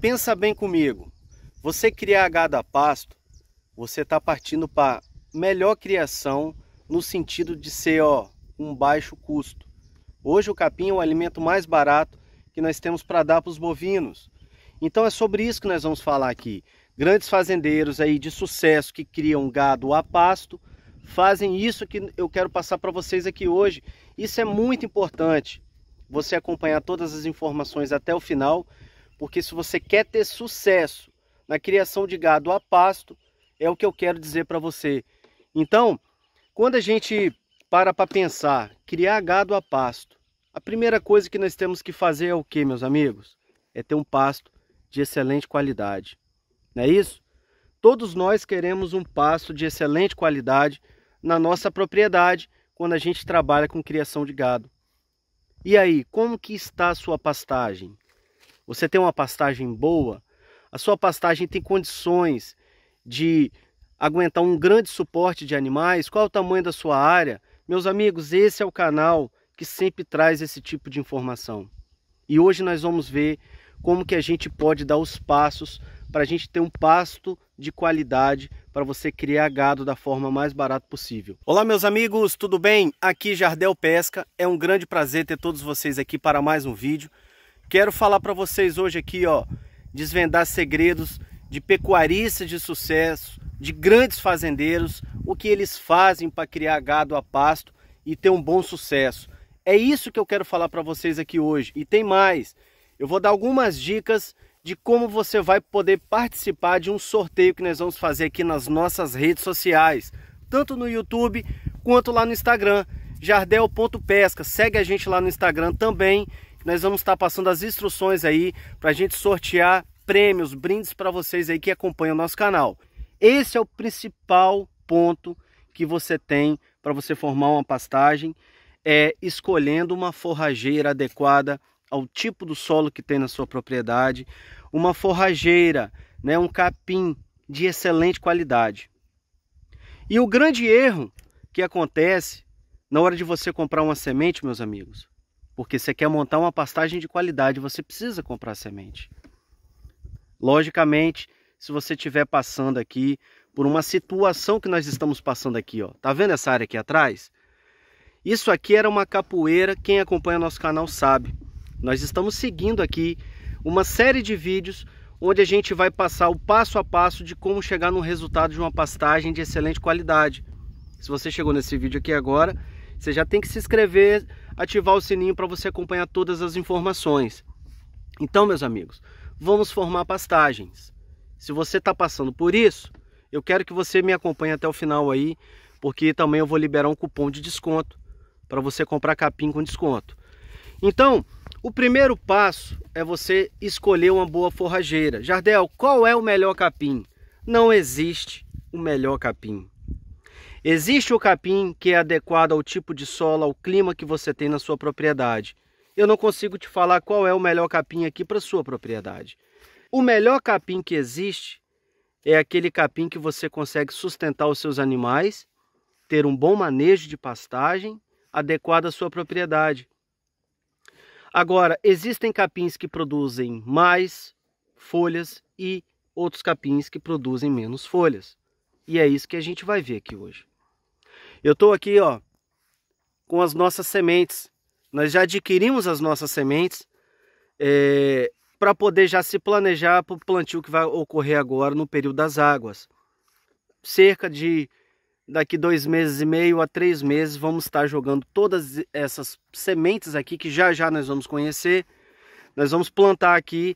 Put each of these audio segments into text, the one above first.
Pensa bem comigo. Você criar gado a pasto, você está partindo para melhor criação no sentido de ser ó, um baixo custo. Hoje o capim é o alimento mais barato que nós temos para dar para os bovinos. Então é sobre isso que nós vamos falar aqui. Grandes fazendeiros aí de sucesso que criam gado a pasto fazem isso que eu quero passar para vocês aqui hoje. Isso é muito importante. Você acompanhar todas as informações até o final porque se você quer ter sucesso na criação de gado a pasto, é o que eu quero dizer para você. Então, quando a gente para para pensar, criar gado a pasto, a primeira coisa que nós temos que fazer é o que, meus amigos? É ter um pasto de excelente qualidade. Não é isso? Todos nós queremos um pasto de excelente qualidade na nossa propriedade quando a gente trabalha com criação de gado. E aí, como que está a sua pastagem? você tem uma pastagem boa, a sua pastagem tem condições de aguentar um grande suporte de animais, qual é o tamanho da sua área? Meus amigos, esse é o canal que sempre traz esse tipo de informação. E hoje nós vamos ver como que a gente pode dar os passos para a gente ter um pasto de qualidade para você criar gado da forma mais barata possível. Olá meus amigos, tudo bem? Aqui Jardel Pesca, é um grande prazer ter todos vocês aqui para mais um vídeo. Quero falar para vocês hoje aqui, ó, desvendar segredos de pecuaristas de sucesso, de grandes fazendeiros, o que eles fazem para criar gado a pasto e ter um bom sucesso. É isso que eu quero falar para vocês aqui hoje. E tem mais. Eu vou dar algumas dicas de como você vai poder participar de um sorteio que nós vamos fazer aqui nas nossas redes sociais, tanto no YouTube quanto lá no Instagram, jardel.pesca. Segue a gente lá no Instagram também nós vamos estar passando as instruções aí para a gente sortear prêmios, brindes para vocês aí que acompanham o nosso canal. Esse é o principal ponto que você tem para você formar uma pastagem, é escolhendo uma forrageira adequada ao tipo do solo que tem na sua propriedade, uma forrageira, né, um capim de excelente qualidade. E o grande erro que acontece na hora de você comprar uma semente, meus amigos, porque você quer montar uma pastagem de qualidade, você precisa comprar semente. Logicamente, se você estiver passando aqui por uma situação que nós estamos passando aqui, ó. Tá vendo essa área aqui atrás? Isso aqui era uma capoeira, quem acompanha nosso canal sabe. Nós estamos seguindo aqui uma série de vídeos onde a gente vai passar o passo a passo de como chegar no resultado de uma pastagem de excelente qualidade. Se você chegou nesse vídeo aqui agora, você já tem que se inscrever, ativar o sininho para você acompanhar todas as informações. Então, meus amigos, vamos formar pastagens. Se você está passando por isso, eu quero que você me acompanhe até o final aí, porque também eu vou liberar um cupom de desconto para você comprar capim com desconto. Então, o primeiro passo é você escolher uma boa forrageira. Jardel, qual é o melhor capim? Não existe o melhor capim. Existe o capim que é adequado ao tipo de solo, ao clima que você tem na sua propriedade. Eu não consigo te falar qual é o melhor capim aqui para sua propriedade. O melhor capim que existe é aquele capim que você consegue sustentar os seus animais, ter um bom manejo de pastagem adequado à sua propriedade. Agora, existem capins que produzem mais folhas e outros capins que produzem menos folhas. E é isso que a gente vai ver aqui hoje. Eu estou aqui, ó, com as nossas sementes. Nós já adquirimos as nossas sementes é, eh, para poder já se planejar para o plantio que vai ocorrer agora no período das águas. Cerca de daqui dois meses e meio a três meses vamos estar jogando todas essas sementes aqui que já já nós vamos conhecer. Nós vamos plantar aqui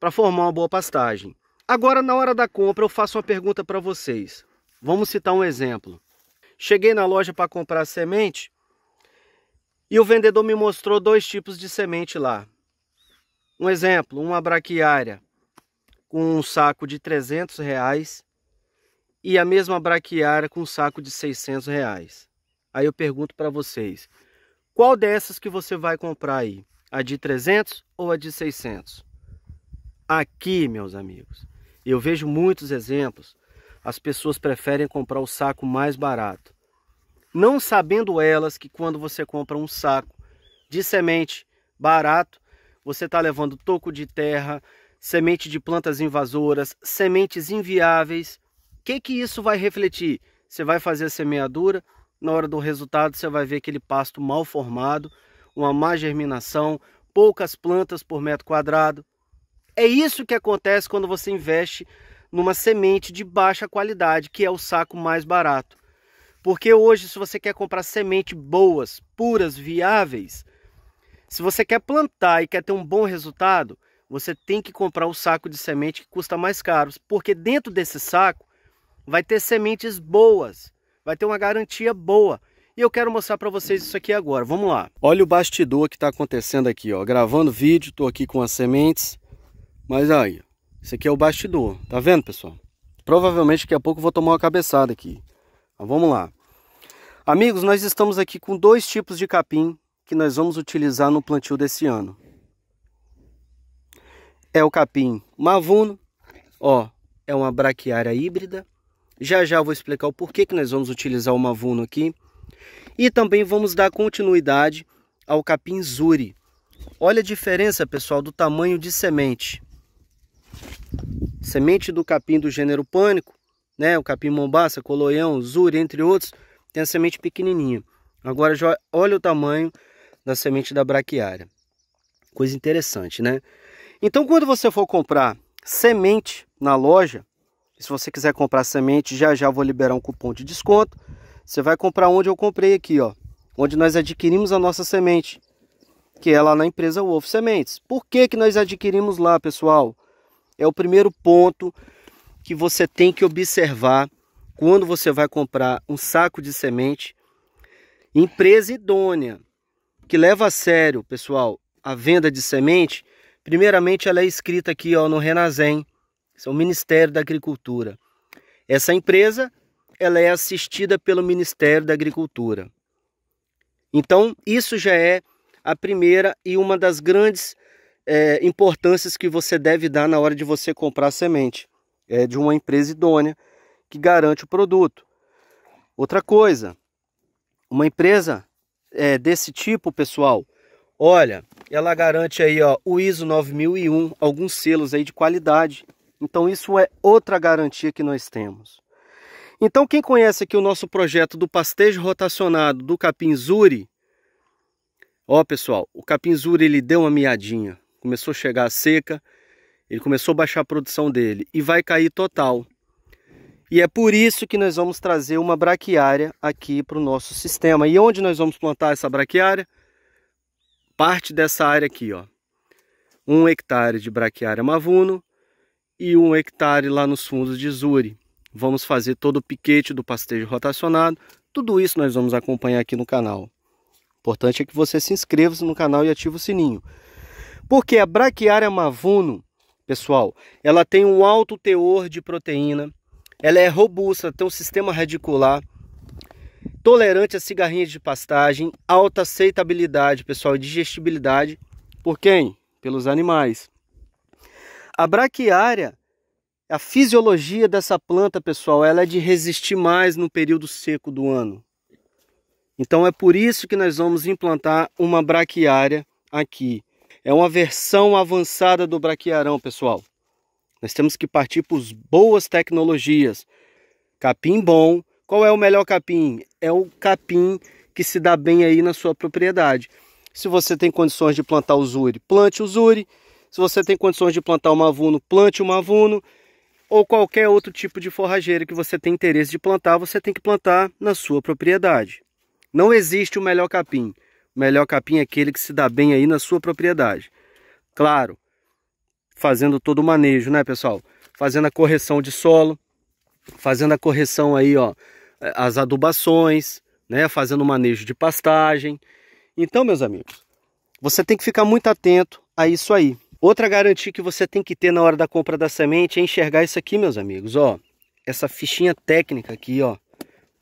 para formar uma boa pastagem. Agora, na hora da compra, eu faço uma pergunta para vocês. Vamos citar um exemplo. Cheguei na loja para comprar semente e o vendedor me mostrou dois tipos de semente lá. Um exemplo, uma braquiária com um saco de 300 reais e a mesma braquiária com um saco de 600 reais. Aí eu pergunto para vocês, qual dessas que você vai comprar aí? A de 300 ou a de 600? Aqui, meus amigos, eu vejo muitos exemplos as pessoas preferem comprar o saco mais barato. Não sabendo elas que quando você compra um saco de semente barato, você está levando toco de terra, semente de plantas invasoras, sementes inviáveis. O que, que isso vai refletir? Você vai fazer a semeadura, na hora do resultado você vai ver aquele pasto mal formado, uma má germinação, poucas plantas por metro quadrado. É isso que acontece quando você investe numa semente de baixa qualidade, que é o saco mais barato. Porque hoje, se você quer comprar semente boas, puras, viáveis, se você quer plantar e quer ter um bom resultado, você tem que comprar o saco de semente que custa mais caro, porque dentro desse saco vai ter sementes boas, vai ter uma garantia boa. E eu quero mostrar para vocês isso aqui agora. Vamos lá. Olha o bastidor que está acontecendo aqui, ó. Gravando vídeo, estou aqui com as sementes. Mas aí, esse aqui é o bastidor, tá vendo, pessoal? Provavelmente daqui a pouco eu vou tomar uma cabeçada aqui. Mas vamos lá. Amigos, nós estamos aqui com dois tipos de capim que nós vamos utilizar no plantio desse ano. É o capim mavuno, ó, é uma braquiária híbrida. Já já vou explicar o porquê que nós vamos utilizar o mavuno aqui. E também vamos dar continuidade ao capim zuri. Olha a diferença, pessoal, do tamanho de semente. Semente do capim do gênero pânico, né? O capim mombaça, coloião, zuri, entre outros, tem a semente pequenininha. Agora já olha o tamanho da semente da braquiária. Coisa interessante, né? Então, quando você for comprar semente na loja, se você quiser comprar semente, já já vou liberar um cupom de desconto. Você vai comprar onde eu comprei aqui, ó, onde nós adquirimos a nossa semente, que é lá na empresa Wolf Sementes. Por que que nós adquirimos lá, pessoal? É o primeiro ponto que você tem que observar quando você vai comprar um saco de semente. Empresa idônea que leva a sério, pessoal, a venda de semente. Primeiramente, ela é escrita aqui ó, no Renazem, é o Ministério da Agricultura. Essa empresa ela é assistida pelo Ministério da Agricultura. Então, isso já é a primeira e uma das grandes é, importâncias que você deve dar na hora de você comprar semente é, de uma empresa idônea que garante o produto. Outra coisa, uma empresa é, desse tipo, pessoal, olha, ela garante aí ó, o ISO 9001, alguns selos aí de qualidade. Então isso é outra garantia que nós temos. Então quem conhece aqui o nosso projeto do pastejo rotacionado do capim zuri, ó pessoal, o capim zuri ele deu uma miadinha, começou a chegar a seca, ele começou a baixar a produção dele e vai cair total. E é por isso que nós vamos trazer uma braquiária aqui para o nosso sistema. E onde nós vamos plantar essa braquiária? Parte dessa área aqui, ó. Um hectare de braquiária mavuno e um hectare lá nos fundos de Zuri. Vamos fazer todo o piquete do pastejo rotacionado. Tudo isso nós vamos acompanhar aqui no canal. O importante é que você se inscreva no canal e ative o sininho. Porque a braquiária mavuno, pessoal, ela tem um alto teor de proteína, ela é robusta, tem um sistema radicular, tolerante a cigarrinhas de pastagem, alta aceitabilidade, pessoal, e digestibilidade. Por quem? Pelos animais. A braquiária, a fisiologia dessa planta, pessoal, ela é de resistir mais no período seco do ano. Então é por isso que nós vamos implantar uma braquiária aqui. É uma versão avançada do braquiarão, pessoal. Nós temos que partir para boas tecnologias. Capim bom. Qual é o melhor capim? É o capim que se dá bem aí na sua propriedade. Se você tem condições de plantar usure, plante usure. Se você tem condições de plantar um mavuno, plante um mavuno. Ou qualquer outro tipo de forrageira que você tem interesse de plantar, você tem que plantar na sua propriedade. Não existe o melhor capim melhor capim é aquele que se dá bem aí na sua propriedade. Claro, fazendo todo o manejo, né, pessoal? Fazendo a correção de solo, fazendo a correção aí, ó, eh, as adubações, né, fazendo o manejo de pastagem. Então, meus amigos, você tem que ficar muito atento a isso aí. Outra garantia que você tem que ter na hora da compra da semente é enxergar isso aqui, meus amigos, ó. Essa fichinha técnica aqui, ó.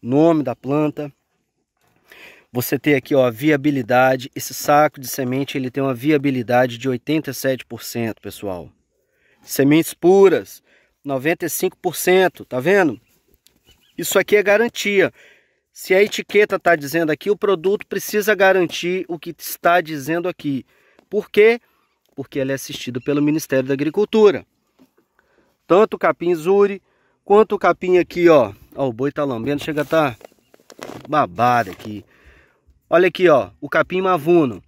Nome da planta, você tem aqui ó, a viabilidade, esse saco de semente ele tem uma viabilidade de 87%, pessoal. Sementes puras, 95%, tá vendo? Isso aqui é garantia. Se a etiqueta está dizendo aqui, o produto precisa garantir o que está dizendo aqui. Por quê? Porque ele é assistido pelo Ministério da Agricultura. Tanto o capim zuri, quanto o capim aqui, ó. Ó, o boi tá lambendo, chega a tá babado aqui. Olha aqui, ó, o capim mavuno.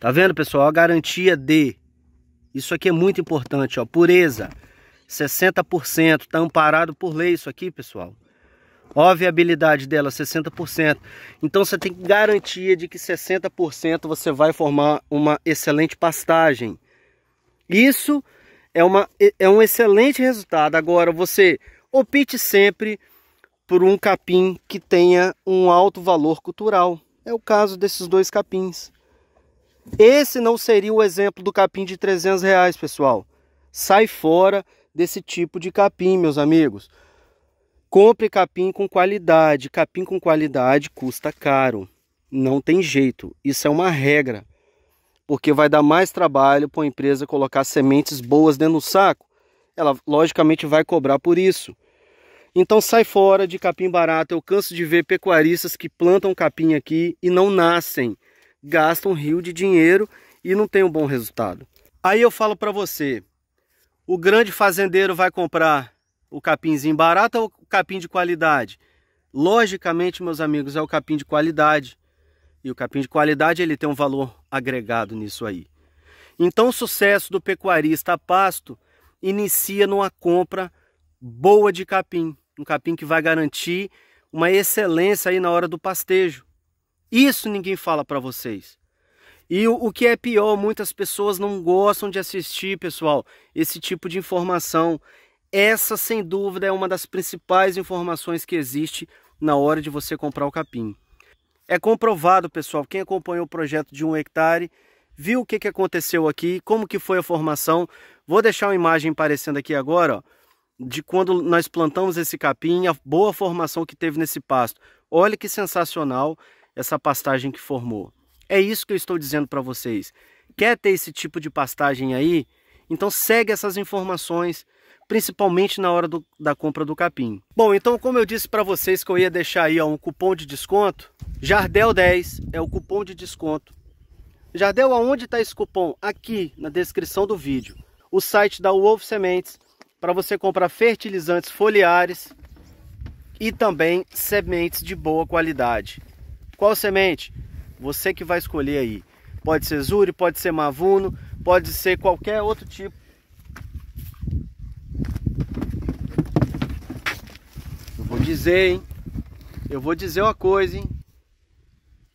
Tá vendo, pessoal? A garantia de. Isso aqui é muito importante, ó. Pureza, 60%. Tá amparado por lei isso aqui, pessoal. Ó a viabilidade dela, 60%. Então você tem garantia de que 60% você vai formar uma excelente pastagem. Isso é, uma, é um excelente resultado. Agora, você opte sempre por um capim que tenha um alto valor cultural. É o caso desses dois capins. Esse não seria o exemplo do capim de 300 reais, pessoal. Sai fora desse tipo de capim, meus amigos. Compre capim com qualidade. Capim com qualidade custa caro. Não tem jeito. Isso é uma regra. Porque vai dar mais trabalho para a empresa colocar sementes boas dentro do saco. Ela logicamente vai cobrar por isso. Então sai fora de capim barato. Eu canso de ver pecuaristas que plantam capim aqui e não nascem. Gastam um rio de dinheiro e não tem um bom resultado. Aí eu falo para você, o grande fazendeiro vai comprar o capimzinho barato ou o capim de qualidade? Logicamente, meus amigos, é o capim de qualidade. E o capim de qualidade ele tem um valor agregado nisso aí. Então, o sucesso do pecuarista a pasto inicia numa compra boa de capim um capim que vai garantir uma excelência aí na hora do pastejo. Isso ninguém fala para vocês. E o, o, que é pior, muitas pessoas não gostam de assistir, pessoal, esse tipo de informação. Essa, sem dúvida, é uma das principais informações que existe na hora de você comprar o capim. É comprovado, pessoal, quem acompanhou o projeto de um hectare, viu o que, que aconteceu aqui, como que foi a formação. Vou deixar uma imagem aparecendo aqui agora, ó de quando nós plantamos esse capim, a boa formação que teve nesse pasto. Olha que sensacional essa pastagem que formou. É isso que eu estou dizendo para vocês. Quer ter esse tipo de pastagem aí? Então segue essas informações, principalmente na hora do, da compra do capim. Bom, então como eu disse para vocês que eu ia deixar aí ó, um cupom de desconto, Jardel 10 é o cupom de desconto. Jardel, aonde está esse cupom? Aqui na descrição do vídeo. O site da Wolf Sementes para você comprar fertilizantes foliares e também sementes de boa qualidade. Qual semente? Você que vai escolher aí. Pode ser Zuri, pode ser Mavuno, pode ser qualquer outro tipo. Eu vou dizer, hein? Eu vou dizer uma coisa, hein?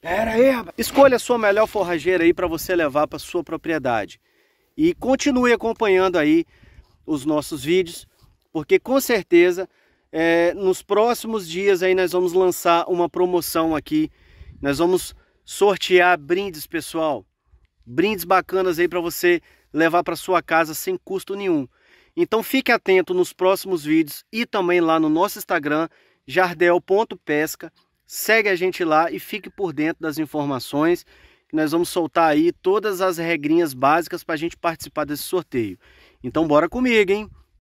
Pera aí, rapaz. Escolha a sua melhor forrageira aí para você levar para sua propriedade. E continue acompanhando aí os nossos vídeos, porque com certeza é, nos próximos dias aí nós vamos lançar uma promoção aqui. Nós vamos sortear brindes, pessoal. Brindes bacanas aí para você levar para sua casa sem custo nenhum. Então fique atento nos próximos vídeos e também lá no nosso Instagram, jardel.pesca. Segue a gente lá e fique por dentro das informações. Nós vamos soltar aí todas as regrinhas básicas para a gente participar desse sorteio. Então bora comigo, hein?